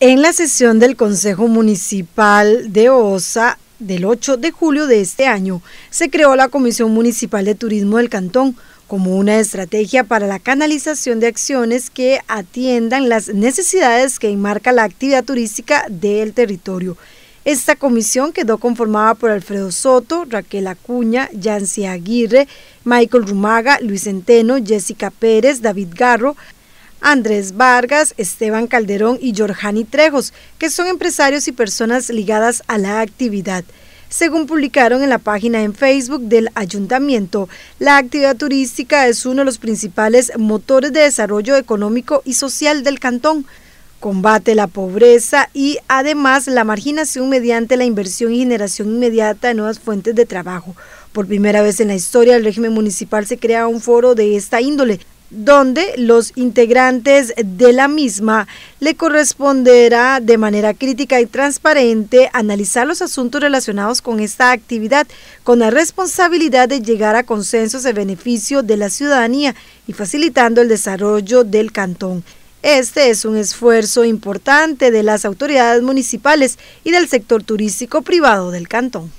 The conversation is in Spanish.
En la sesión del Consejo Municipal de OSA del 8 de julio de este año, se creó la Comisión Municipal de Turismo del Cantón como una estrategia para la canalización de acciones que atiendan las necesidades que enmarca la actividad turística del territorio. Esta comisión quedó conformada por Alfredo Soto, Raquel Acuña, Yancy Aguirre, Michael Rumaga, Luis Centeno, Jessica Pérez, David Garro, Andrés Vargas, Esteban Calderón y Jorjani Trejos, que son empresarios y personas ligadas a la actividad. Según publicaron en la página en Facebook del ayuntamiento, la actividad turística es uno de los principales motores de desarrollo económico y social del cantón. Combate la pobreza y además la marginación mediante la inversión y generación inmediata de nuevas fuentes de trabajo. Por primera vez en la historia el régimen municipal se crea un foro de esta índole, donde los integrantes de la misma le corresponderá de manera crítica y transparente analizar los asuntos relacionados con esta actividad con la responsabilidad de llegar a consensos de beneficio de la ciudadanía y facilitando el desarrollo del cantón. Este es un esfuerzo importante de las autoridades municipales y del sector turístico privado del cantón.